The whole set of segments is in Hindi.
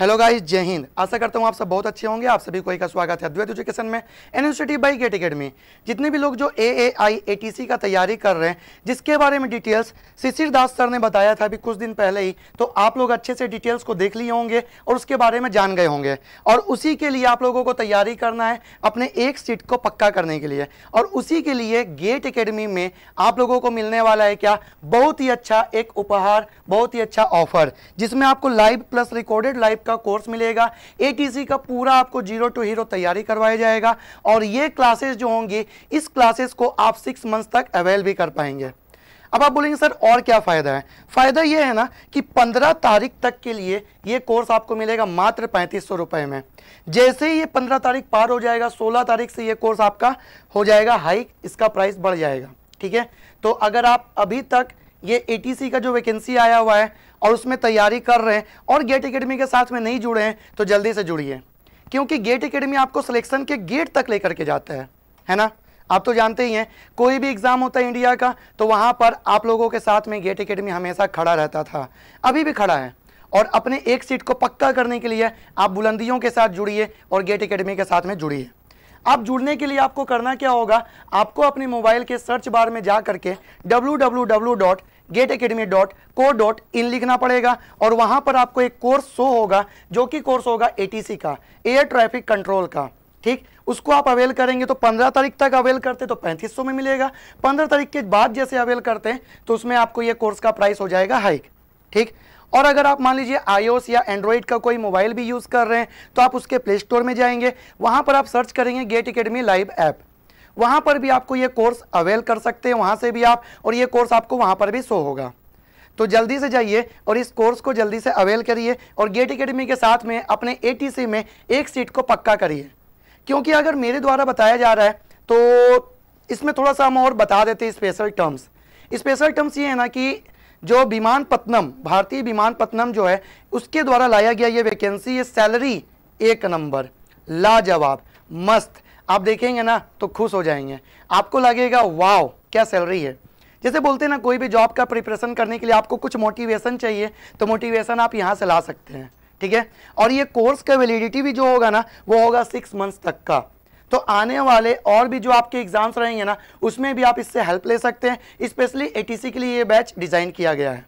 हेलो गाइस जय हिंद आशा करता हूँ आप सब बहुत अच्छे होंगे आप सभी को एक का स्वागत है अद्वैत एजुकेशन में एन बाई गेट अकेडमी जितने भी लोग जो ए ए आई ए टी सी का तैयारी कर रहे हैं जिसके बारे में डिटेल्स शिशिर दास सर ने बताया था अभी कुछ दिन पहले ही तो आप लोग अच्छे से डिटेल्स को देख लिए होंगे और उसके बारे में जान गए होंगे और उसी के लिए आप लोगों को तैयारी करना है अपने एक सीट को पक्का करने के लिए और उसी के लिए गेट अकेडमी में आप लोगों को मिलने वाला है क्या बहुत ही अच्छा एक उपहार बहुत ही अच्छा ऑफर जिसमें आपको लाइव प्लस रिकॉर्डेड लाइव का कोर्स मिलेगा एटीसी का पूरा आपको जीरो टू हीरो तैयारी करवाया जाएगा और ये क्लासेस जो होंगी इस क्लासेस को आप सिक्स मंथ्स तक अवेल भी कर पाएंगे अब आप बोलेंगे सर और क्या फ़ायदा है फ़ायदा ये है ना कि 15 तारीख तक के लिए ये कोर्स आपको मिलेगा मात्र पैंतीस सौ रुपये में जैसे ही ये 15 तारीख पार हो जाएगा 16 तारीख से ये कोर्स आपका हो जाएगा हाइक इसका प्राइस बढ़ जाएगा ठीक है तो अगर आप अभी तक ये एटीसी का जो वैकेंसी आया हुआ है और उसमें तैयारी कर रहे हैं और गेट अकेडमी के साथ में नहीं जुड़े हैं तो जल्दी से जुड़िए क्योंकि गेट अकेडमी आपको सिलेक्शन के गेट तक लेकर के जाता है है ना आप तो जानते ही हैं कोई भी एग्ज़ाम होता है इंडिया का तो वहां पर आप लोगों के साथ में गेट अकेडमी हमेशा खड़ा रहता था अभी भी खड़ा है और अपने एक सीट को पक्का करने के लिए आप बुलंदियों के साथ जुड़िए और गेट अकेडमी के साथ में जुड़िए आप जुड़ने के लिए आपको करना क्या होगा आपको अपने मोबाइल के सर्च बार में जा करके W GATE Academy dot co dot in लिखना पड़ेगा और वहाँ पर आपको एक कोर्स शो होगा जो कि कोर्स होगा एटीसी का एयर ट्रैफिक कंट्रोल का ठीक उसको आप अवेल करेंगे तो 15 तारीख तक अवेल करते तो 3500 में मिलेगा 15 तारीख के बाद जैसे अवेल करते हैं तो उसमें आपको ये कोर्स का प्राइस हो जाएगा हाइक ठीक और अगर आप मान लीजिए आईओस या एंड्रॉइड का कोई मोबाइल भी यूज़ कर रहे हैं तो आप उसके प्ले स्टोर में जाएंगे वहाँ पर आप सर्च करेंगे गेट अकेडमी लाइव ऐप वहां पर भी आपको ये कोर्स अवेल कर सकते हैं वहां से भी आप और ये कोर्स आपको वहां पर भी शो होगा तो जल्दी से जाइए और इस कोर्स को जल्दी से अवेल करिए और गेट अकेडमी के साथ में अपने ए में एक सीट को पक्का करिए क्योंकि अगर मेरे द्वारा बताया जा रहा है तो इसमें थोड़ा सा हम और बता देते हैं स्पेशल टर्म्स स्पेशल टर्म्स ये है ना कि जो विमान पत्नम भारतीय विमान पत्नम जो है उसके द्वारा लाया गया ये वैकेंसी ये सैलरी एक नंबर लाजवाब मस्त आप देखेंगे ना तो खुश हो जाएंगे आपको लगेगा वाव क्या सैलरी है जैसे बोलते हैं ना कोई भी जॉब का प्रिपरेशन करने के लिए आपको कुछ मोटिवेशन चाहिए तो मोटिवेशन आप यहाँ से ला सकते हैं ठीक है और ये कोर्स का वैलिडिटी भी जो होगा ना वो होगा सिक्स मंथ्स तक का तो आने वाले और भी जो आपके एग्जाम्स रहेंगे ना उसमें भी आप इससे हेल्प ले सकते हैं स्पेशली ए के लिए ये बैच डिज़ाइन किया गया है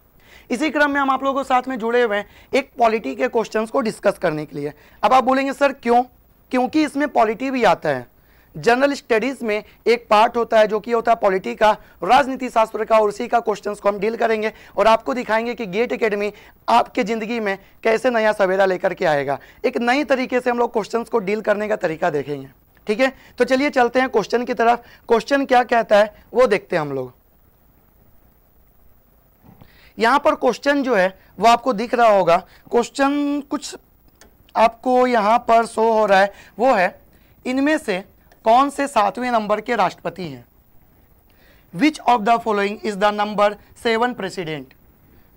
इसी क्रम में हम आप लोगों के साथ में जुड़े हुए हैं एक पॉलिटी के क्वेश्चंस को डिस्कस करने के लिए अब आप बोलेंगे सर क्यों क्योंकि इसमें पॉलिटी भी आता है जनरल स्टडीज में एक पार्ट होता है जो कि होता है पॉलिटी का राजनीति शास्त्र का और उसी का क्वेश्चन को हम डील करेंगे और आपको दिखाएंगे कि गेट अकेडमी आपके ज़िंदगी में कैसे नया सवेरा लेकर के आएगा एक नई तरीके से हम लोग क्वेश्चन को डील करने का तरीका देखेंगे ठीक है तो चलिए चलते हैं क्वेश्चन की तरफ क्वेश्चन क्या कहता है वो देखते हैं हम लोग यहां पर क्वेश्चन जो है वो आपको दिख रहा होगा क्वेश्चन कुछ आपको यहाँ पर शो हो रहा है वो है इनमें से कौन से सातवें नंबर के राष्ट्रपति हैं which of the following is the number seven president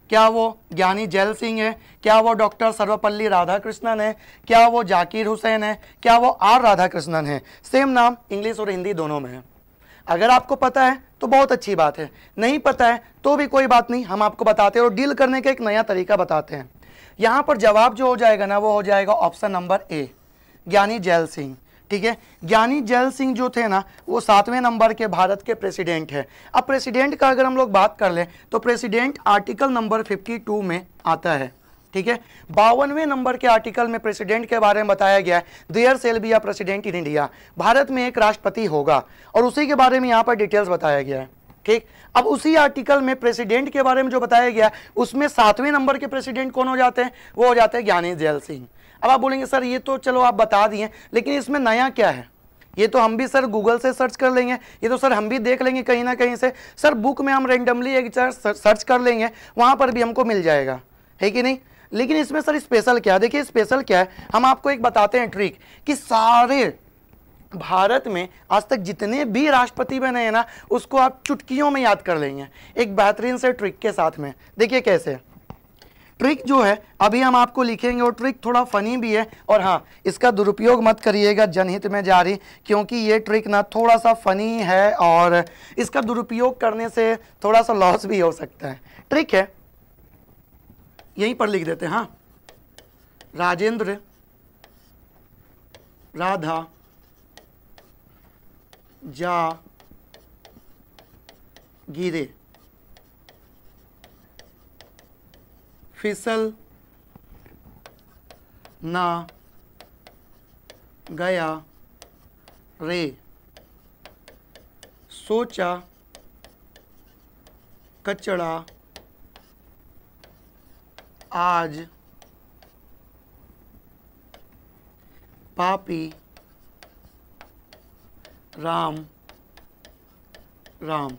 क्या वो ज्ञानी जैल सिंह है क्या वो डॉक्टर सर्वपल्ली राधाकृष्णन है क्या वो जाकिर हुसैन है क्या वो आर राधाकृष्णन है सेम नाम इंग्लिश और हिंदी दोनों में है अगर आपको पता है तो बहुत अच्छी बात है नहीं पता है तो भी कोई बात नहीं हम आपको बताते हैं और डील करने का एक नया तरीका बताते हैं यहाँ पर जवाब जो हो जाएगा ना वो हो जाएगा ऑप्शन नंबर ए ज्ञानी जैल सिंह ठीक है ज्ञानी जैल सिंह जो थे ना वो सातवें नंबर के भारत के प्रेसिडेंट हैं अब प्रेसिडेंट का अगर हम लोग बात कर लें तो प्रेसिडेंट आर्टिकल नंबर 52 में आता है ठीक है बावनवें नंबर के आर्टिकल में प्रेसिडेंट के बारे में बताया गया है there shall be president in India Bharat में एक राष्ट्रपति होगा और उसी के बारे में यहाँ पर डिटेल्स बताया गया है ठीक अब उसी आर्टिकल में प्रेसिडेंट के बारे में जो बताया गया उसमें सातवें नंबर के प्रेसिडेंट कौन हो जाते हैं वो हो जाते हैं ज्ञानी जैल सिंह अब आप बोलेंगे सर ये तो चलो आप बता दिए लेकिन इसमें नया क्या है ये तो हम भी सर गूगल से सर्च कर लेंगे ये तो सर हम भी देख लेंगे कहीं ना कहीं से सर बुक में हम रेंडमली एक चार सर्च कर लेंगे वहाँ पर भी हमको मिल जाएगा है कि नहीं लेकिन इसमें सर स्पेशल क्या है देखिए स्पेशल क्या है हम आपको एक बताते हैं ट्रिक कि सारे भारत में आज तक जितने भी राष्ट्रपति बने हैं ना उसको आप चुटकियों में याद कर लेंगे एक बेहतरीन से ट्रिक के साथ में देखिए कैसे ट्रिक जो है अभी हम आपको लिखेंगे और ट्रिक थोड़ा फनी भी है और हाँ इसका दुरुपयोग मत करिएगा जनहित में जारी क्योंकि ये ट्रिक ना थोड़ा सा फनी है और इसका दुरुपयोग करने से थोड़ा सा लॉस भी हो सकता है ट्रिक है यहीं पर लिख देते हैं हाँ राजेंद्र राधा जा गिरे फिसल ना गया रे सोचा कचड़ा आज पापी राम राम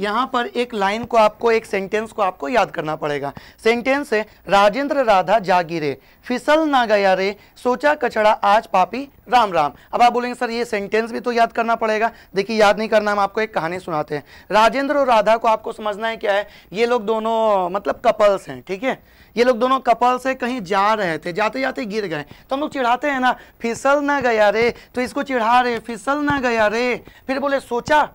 यहाँ पर एक लाइन को आपको एक सेंटेंस को आपको याद करना पड़ेगा सेंटेंस है राजेंद्र राधा जागीरे फिसल ना गया रे सोचा कचड़ा आज पापी राम राम अब आप बोलेंगे सर ये सेंटेंस भी तो याद करना पड़ेगा देखिए याद नहीं करना हम आपको एक कहानी सुनाते हैं राजेंद्र और राधा को आपको समझना है क्या है ये लोग दोनों मतलब कपल्स हैं ठीक है ये लोग दोनों कपल से कहीं जा रहे थे जाते जाते गिर गए तो हम लोग चिढ़ाते हैं ना फिसल ना गया रे तो इसको चिढ़ा रहे फिसल ना गया रे फिर बोले सोचा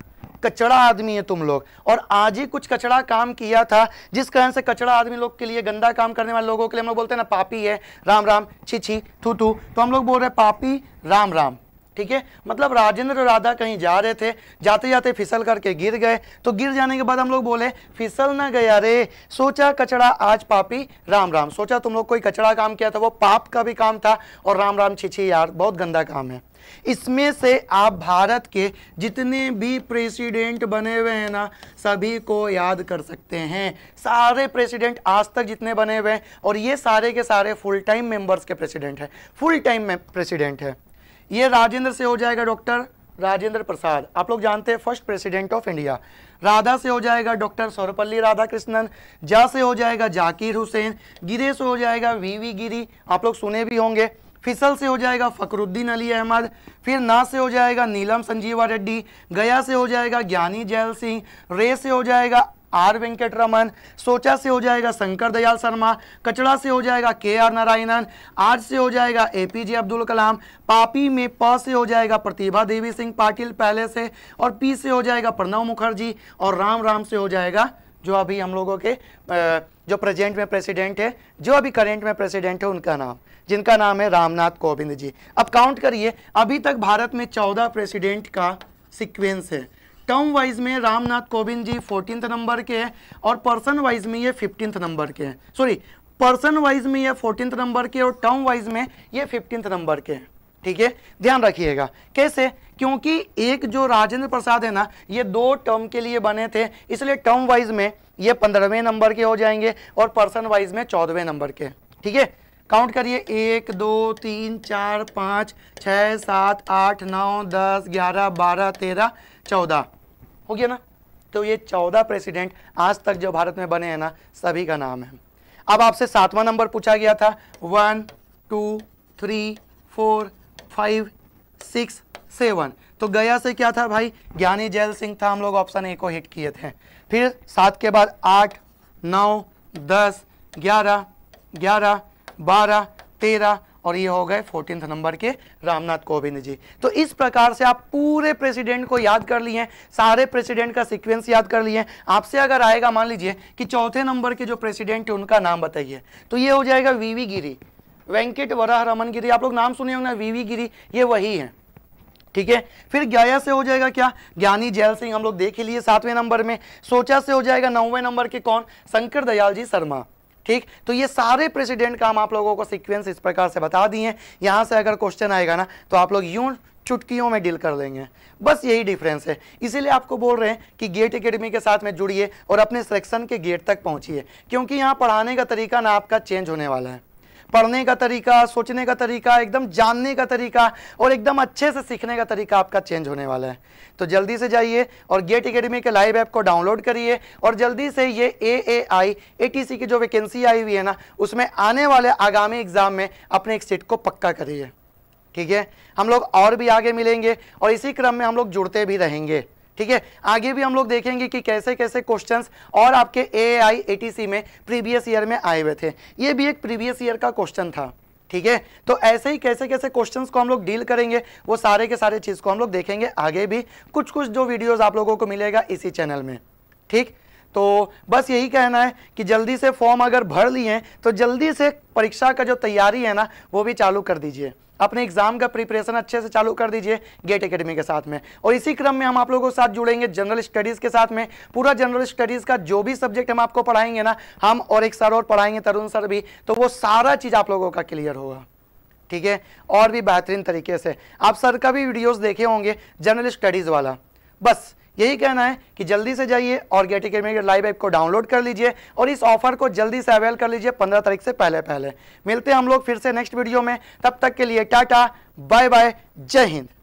कचड़ा आदमी है तुम लोग और आज ही कुछ कचड़ा काम किया था जिस कारण से कचड़ा आदमी लोग के लिए गंदा काम करने वाले लोगों के लिए हम लोग बोलते हैं ना पापी है राम राम छी छी थू थू तो हम लोग बोल रहे हैं पापी राम राम ठीक है मतलब राजेंद्र राधा कहीं जा रहे थे जाते जाते फिसल करके गिर गए तो गिर जाने के बाद हम लोग बोले फिसल ना गया रे सोचा कचड़ा आज पापी राम राम सोचा तुम लोग कोई कचड़ा काम किया था वो पाप का भी काम था और राम राम छिछी यार बहुत गंदा काम है इसमें से आप भारत के जितने भी प्रेसिडेंट बने हुए हैं ना सभी को याद कर सकते हैं सारे प्रेसिडेंट आज तक जितने बने हुए हैं और ये सारे के सारे फुल टाइम मेंबर्स के प्रेसिडेंट हैं फुल टाइम में प्रेसिडेंट है ये राजेंद्र से हो जाएगा डॉक्टर राजेंद्र प्रसाद आप लोग जानते हैं first president of India Radha से हो जाएगा डॉक्टर सौरपल्ली राधाकृष्णन जा से हो जाएगा जाकिर हुसैन गिरे से हो जाएगा वी वी गिरी आप लोग सुने भी होंगे फिसल से हो जाएगा फकरुद्दीन अली अहमद फिर ना से हो जाएगा नीलम संजीवा रेड्डी गया से हो जाएगा ज्ञानी जैल सिंह रे से हो जाएगा आर वेंकट रमन सोचा से हो जाएगा शंकर दयाल शर्मा कचड़ा से हो जाएगा के आर नारायणन आज से हो जाएगा ए पी जे अब्दुल कलाम पापी में प से हो जाएगा प्रतिभा देवी सिंह पाटिल पहले से और पी से हो जाएगा प्रणव मुखर्जी और राम राम से हो जाएगा जो अभी हम लोगों के आ, जो प्रेजेंट में प्रेसिडेंट है जो अभी करेंट में प्रेसिडेंट है उनका नाम जिनका नाम है रामनाथ कोविंद जी अब काउंट करिए अभी तक भारत में चौदह प्रेसिडेंट का सिक्वेंस है टर्म वाइज में रामनाथ कोविंद जी फोर्टीन नंबर के हैं और पर्सन वाइज में ये फिफ्टींथ नंबर के हैं सॉरी पर्सन वाइज में ये फोर्टीन नंबर के और टर्म वाइज में ये फिफ्टींथ नंबर के हैं ठीक है ध्यान रखिएगा कैसे क्योंकि एक जो राजेंद्र प्रसाद है ना ये दो टर्म के लिए बने थे इसलिए टर्म वाइज में ये पंद्रहवें नंबर के हो जाएंगे और पर्सन वाइज में चौदहवें नंबर के ठीक है काउंट करिए एक दो तीन चार पाँच छः सात आठ नौ दस ग्यारह बारह तेरह चौदह हो गया ना तो ये चौदह प्रेसिडेंट आज तक जो भारत में बने हैं ना सभी का नाम है अब आपसे सातवां नंबर पूछा गया था one two three four five six seven तो गया से क्या था भाई ज्ञानी जैल सिंह था हम लोग ऑप्शन ए को हिट किए थे फिर सात के बाद आठ नौ दस ग्यारह ग्यारह बारह तेरह और ये हो गए फोर्टीन नंबर के रामनाथ कोविंद जी तो इस प्रकार से आप पूरे प्रेसिडेंट को याद कर लिए सारे प्रेसिडेंट का सीक्वेंस याद कर लिए आपसे अगर आएगा मान लीजिए कि चौथे नंबर के जो प्रेसिडेंट है उनका नाम बताइए तो ये हो जाएगा वीवी गिरी वेंकट वराह रमन गिरी आप लोग नाम सुने होंगे ना वीवी गिरी ये वही हैं ठीक है फिर ग्याया से हो जाएगा क्या ज्ञानी जैल सिंह हम लोग देख ही लिए सातवें नंबर में सोचा से हो जाएगा नौवें नंबर के कौन शंकर दयाल जी शर्मा ठीक तो ये सारे प्रेसिडेंट का हम आप लोगों को सीक्वेंस इस प्रकार से बता दिए हैं यहाँ से अगर क्वेश्चन आएगा ना तो आप लोग यूं चुटकियों में डील कर लेंगे बस यही डिफरेंस है इसीलिए आपको बोल रहे हैं कि गेट एकेडमी के साथ में जुड़िए और अपने सिलेक्शन के गेट तक पहुँचिए क्योंकि यहाँ पढ़ाने का तरीका ना आपका चेंज होने वाला है पढ़ने का तरीका सोचने का तरीका एकदम जानने का तरीका और एकदम अच्छे से सीखने का तरीका आपका चेंज होने वाला है तो जल्दी से जाइए और गेट अकेडमी के लाइव ऐप को डाउनलोड करिए और जल्दी से ये ए ए आई ए टी सी की जो वैकेंसी आई हुई है ना उसमें आने वाले आगामी एग्जाम में अपने एक सीट को पक्का करिए ठीक है हम लोग और भी आगे मिलेंगे और इसी क्रम में हम लोग जुड़ते भी रहेंगे ठीक है आगे भी हम लोग देखेंगे कि कैसे कैसे क्वेश्चंस और आपके ए आई ए टी सी में प्रीवियस ईयर में आए हुए थे ये भी एक प्रीवियस ईयर का क्वेश्चन था ठीक है तो ऐसे ही कैसे कैसे क्वेश्चंस को हम लोग डील करेंगे वो सारे के सारे चीज़ को हम लोग देखेंगे आगे भी कुछ कुछ जो वीडियोस आप लोगों को मिलेगा इसी चैनल में ठीक तो बस यही कहना है कि जल्दी से फॉर्म अगर भर लिए तो जल्दी से परीक्षा का जो तैयारी है ना वो भी चालू कर दीजिए अपने एग्जाम का प्रिपरेशन अच्छे से चालू कर दीजिए गेट एकेडमी के साथ में और इसी क्रम में हम आप लोगों के साथ जुड़ेंगे जनरल स्टडीज़ के साथ में पूरा जनरल स्टडीज़ का जो भी सब्जेक्ट हम आपको पढ़ाएंगे ना हम और एक सर और पढ़ाएंगे तरुण सर भी तो वो सारा चीज़ आप लोगों का क्लियर होगा ठीक है और भी बेहतरीन तरीके से आप सर का भी वीडियोज देखे होंगे जनरल स्टडीज़ वाला बस यही कहना है कि जल्दी से जाइए और गेट इकेडमिक लाइव ऐप को डाउनलोड कर लीजिए और इस ऑफर को जल्दी से अवेल कर लीजिए पंद्रह तारीख से पहले पहले मिलते हैं हम लोग फिर से नेक्स्ट वीडियो में तब तक के लिए टाटा बाय बाय जय हिंद